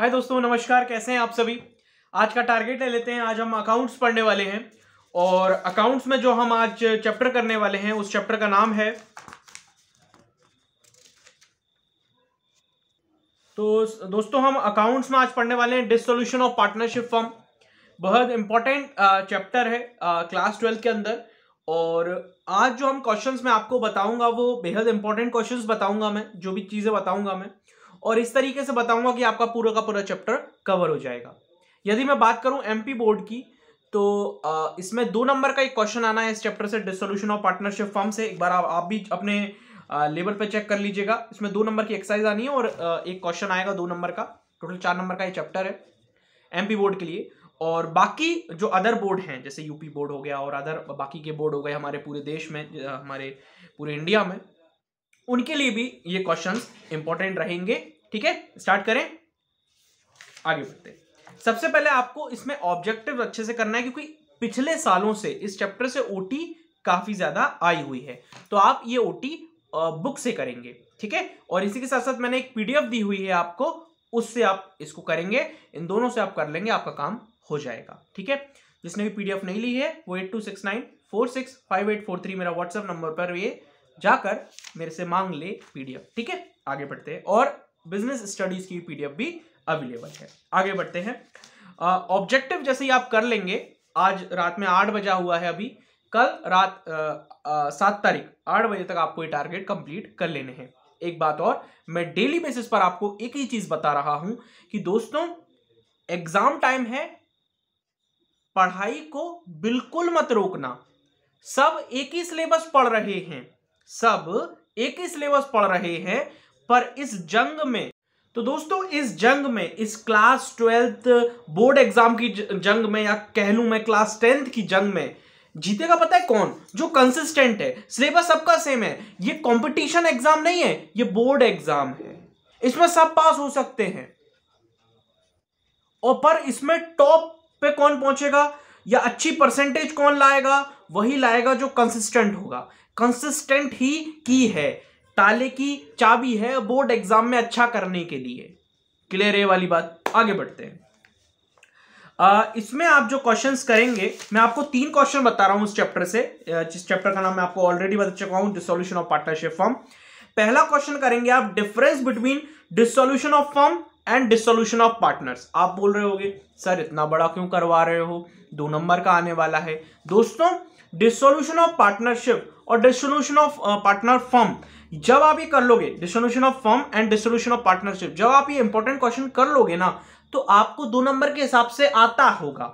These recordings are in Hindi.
हाय दोस्तों नमस्कार कैसे हैं आप सभी आज का टारगेट ले लेते हैं आज हम अकाउंट्स पढ़ने वाले हैं और अकाउंट्स में जो हम आज चैप्टर करने वाले हैं उस चैप्टर का नाम है तो दोस्तों हम अकाउंट्स में आज पढ़ने वाले हैं डिसोल्यूशन ऑफ पार्टनरशिप फॉर्म बहुत इंपॉर्टेंट चैप्टर है क्लास ट्वेल्थ के अंदर और आज जो हम क्वेश्चंस में आपको बताऊंगा वो बेहद इंपॉर्टेंट क्वेश्चंस बताऊंगा मैं जो भी चीज़ें बताऊंगा मैं और इस तरीके से बताऊंगा कि आपका पूरा का पूरा चैप्टर कवर हो जाएगा यदि मैं बात करूं एमपी बोर्ड की तो इसमें दो नंबर का एक क्वेश्चन आना है इस चैप्टर से डिसोल्यूशन ऑफ पार्टनरशिप फॉर्म से एक बार आप, आप भी अपने लेवल पर चेक कर लीजिएगा इसमें दो नंबर की एक्सरसाइज आनी है और एक क्वेश्चन आएगा दो नंबर का टोटल चार नंबर का ये चैप्टर है एम बोर्ड के लिए और बाकी जो अदर बोर्ड हैं जैसे यूपी बोर्ड हो गया और अदर बाकी के बोर्ड हो गए हमारे पूरे देश में हमारे पूरे इंडिया में उनके लिए भी ये क्वेश्चन इंपॉर्टेंट रहेंगे ठीक है स्टार्ट करें आगे बढ़ते सबसे पहले आपको इसमें ऑब्जेक्टिव अच्छे से करना है क्योंकि पिछले सालों से इस चैप्टर से ओटी काफी ज्यादा आई हुई है तो आप ये ओटी बुक से करेंगे ठीक है और इसी के साथ साथ मैंने एक पीडीएफ दी हुई है आपको उससे आप इसको करेंगे इन दोनों से आप कर लेंगे आपका काम हो जाएगा ठीक है जिसने भी पीडीएफ नहीं ली है वो eight two six nine four six five eight four three मेरा व्हाट्सएप नंबर पर ये जाकर मेरे से मांग ले पीडीएफ ठीक है आगे बढ़ते हैं और बिजनेस स्टडीज की पीडीएफ भी अवेलेबल है आगे बढ़ते हैं ऑब्जेक्टिव जैसे ही आप कर लेंगे आज रात में आठ बजा हुआ है अभी कल रात सात तारीख आठ बजे तक आपको ये टारगेट कंप्लीट कर लेने हैं एक बात और मैं डेली बेसिस पर आपको एक ही चीज बता रहा हूं कि दोस्तों एग्जाम टाइम है पढ़ाई को बिल्कुल मत रोकना सब एक ही सिलेबस पढ़ रहे हैं सब एक ही सिलेबस पढ़ रहे हैं पर इस जंग में तो दोस्तों इस जंग में इस क्लास ट्वेल्थ बोर्ड एग्जाम की जंग में या कह लू मैं क्लास टेंथ की जंग में जीतेगा पता है कौन जो कंसिस्टेंट है सिलेबस सबका सेम है ये कंपटीशन एग्जाम नहीं है ये बोर्ड एग्जाम है इसमें सब पास हो सकते हैं और पर इसमें टॉप पे कौन पहुंचेगा या अच्छी परसेंटेज कौन लाएगा वही लाएगा जो कंसिस्टेंट होगा कंसिस्टेंट ही की है ताले की चाबी है बोर्ड एग्जाम में अच्छा करने के लिए क्लियर है वाली बात आगे बढ़ते हैं आ, इसमें आप जो क्वेश्चंस करेंगे मैं आपको तीन क्वेश्चन बता रहा हूं उस चैप्टर से जिस चैप्टर का नाम मैं आपको ऑलरेडी बता चुका हूं डिसोल्यूशन ऑफ पार्टनरशिप फॉर्म पहला क्वेश्चन करेंगे आप difference between dissolution of form and dissolution of partners आप बोल रहे होगे सर इतना बड़ा क्यों करवा रहे हो दो नंबर का आने वाला है दोस्तों डिसोल्यूशन ऑफ पार्टनरशिप और डिसोल्यूशन ऑफ पार्टनर फॉर्म जब आप ये कर लोगे dissolution of form and dissolution of partnership जब आप ये इंपॉर्टेंट क्वेश्चन कर लोगे ना तो आपको दो नंबर के हिसाब से आता होगा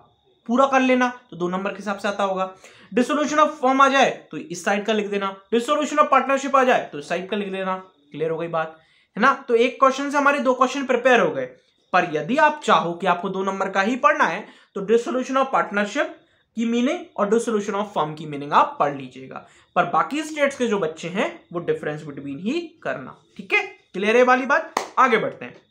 पूरा कर लेना तो दो नंबर के हिसाब से आता होगा डिसोल्यूशन ऑफ फॉर्म आ जाए तो इस साइड का लिख देना डिसोल्यूशन ऑफ पार्टनरशिप आ जाए तो इस साइड का लिख देना क्लियर हो गई बात है ना तो एक क्वेश्चन से हमारे दो क्वेश्चन प्रिपेयर हो गए पर यदि आप चाहो कि आपको दो नंबर का ही पढ़ना है तो डिसोल्यूशन ऑफ पार्टनरशिप की मीनिंग और डिसोल्यूशन ऑफ फॉर्म की मीनिंग आप पढ़ लीजिएगा पर बाकी स्टेट्स के जो बच्चे हैं वो डिफरेंस बिटवीन ही करना ठीक है क्लियर है वाली बात आगे बढ़ते हैं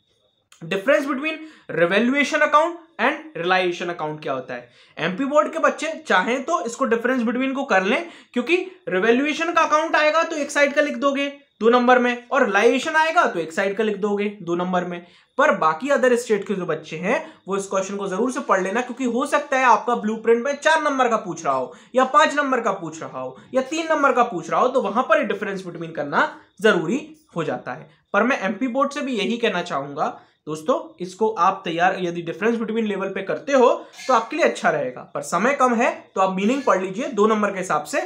difference between revaluation account and realisation account क्या होता है एमपी बोर्ड के बच्चे चाहें तो इसको डिफरेंस बिटवीन को कर लें क्योंकि रिवेल्युएशन का अकाउंट आएगा तो एक साइड का लिख दोगे दो नंबर में और लाइवेशन आएगा तो एक साइड का लिख दोगे दो नंबर में पर बाकी अदर स्टेट के जो बच्चे हैं वो इस क्वेश्चन को जरूर से पढ़ लेना क्योंकि हो सकता है आपका ब्लूप्रिंट में चार नंबर का पूछ रहा हो या पांच नंबर का पूछ रहा हो या तीन नंबर का पूछ रहा हो तो वहां पर डिफरेंस बिटवीन करना जरूरी हो जाता है पर मैं एमपी बोर्ड से भी यही कहना चाहूंगा दोस्तों इसको आप तैयार यदि डिफरेंस बिटवीन लेवल पे करते हो तो आपके लिए अच्छा रहेगा पर समय कम है तो आप मीनिंग पढ़ लीजिए दो नंबर के हिसाब से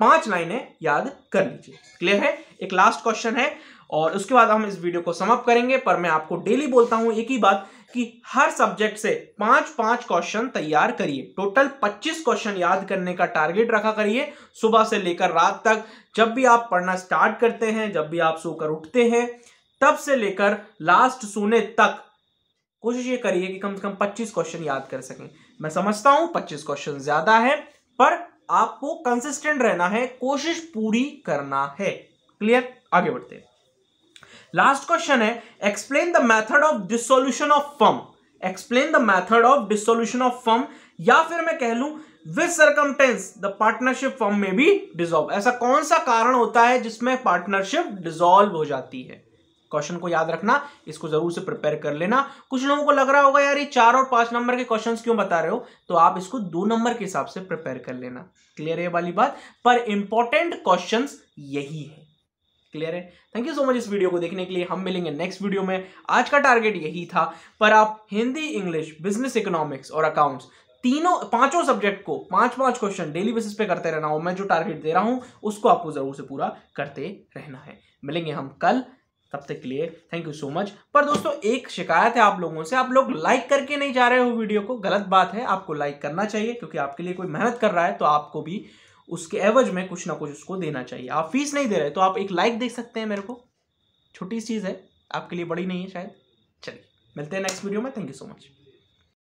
पांच लाइनें याद कर लीजिए क्लियर है एक लास्ट क्वेश्चन है और उसके बाद हम इस वीडियो को समाप्त करेंगे पर मैं आपको डेली बोलता हूं एक ही बात कि हर सब्जेक्ट से पांच पांच क्वेश्चन तैयार करिए टोटल 25 क्वेश्चन याद करने का टारगेट रखा करिए सुबह से लेकर रात तक जब भी आप पढ़ना स्टार्ट करते हैं जब भी आप सोकर उठते हैं तब से लेकर लास्ट सोने तक कोशिश ये करिए कि कम से कम 25 क्वेश्चन याद कर सकें मैं समझता हूं 25 क्वेश्चन ज्यादा है पर आपको कंसिस्टेंट रहना है कोशिश पूरी करना है क्लियर आगे बढ़ते हैं लास्ट क्वेश्चन है explain the method of dissolution of firm explain the method of dissolution of firm या फिर मैं कह लू with circumstance the partnership firm में भी डिजोल्व ऐसा कौन सा कारण होता है जिसमें पार्टनरशिप डिजोल्व हो जाती है क्वेश्चन को याद रखना इसको जरूर से प्रिपेयर कर लेना कुछ लोगों को लग रहा होगा यार ये चार और पांच नंबर के क्वेश्चंस क्यों बता रहे हो तो आप इसको दो नंबर के हिसाब से प्रिपेयर कर लेना क्लियर है वाली बात पर इंपॉर्टेंट क्वेश्चन यही है क्लियर है थैंक यू सो मच इस वीडियो को देखने के लिए हम मिलेंगे नेक्स्ट वीडियो में आज का टारगेट यही था पर आप हिंदी इंग्लिश बिजनेस इकोनॉमिक्स और अकाउंट्स तीनों पांचों सब्जेक्ट को पांच पांच क्वेश्चन डेली बेसिस पे करते रहना हो मैं जो टारगेट दे रहा हूं उसको आपको जरूर से पूरा करते रहना है मिलेंगे हम कल तब तक के लिए थैंक यू सो मच पर दोस्तों एक शिकायत है आप लोगों से आप लोग लाइक करके नहीं जा रहे हो वीडियो को गलत बात है आपको लाइक करना चाहिए क्योंकि आपके लिए कोई मेहनत कर रहा है तो आपको भी उसके एवज में कुछ ना कुछ उसको देना चाहिए आप फीस नहीं दे रहे तो आप एक लाइक दे सकते हैं मेरे को छोटी चीज़ है आपके लिए बड़ी नहीं है शायद चलिए मिलते हैं नेक्स्ट वीडियो में थैंक यू सो मच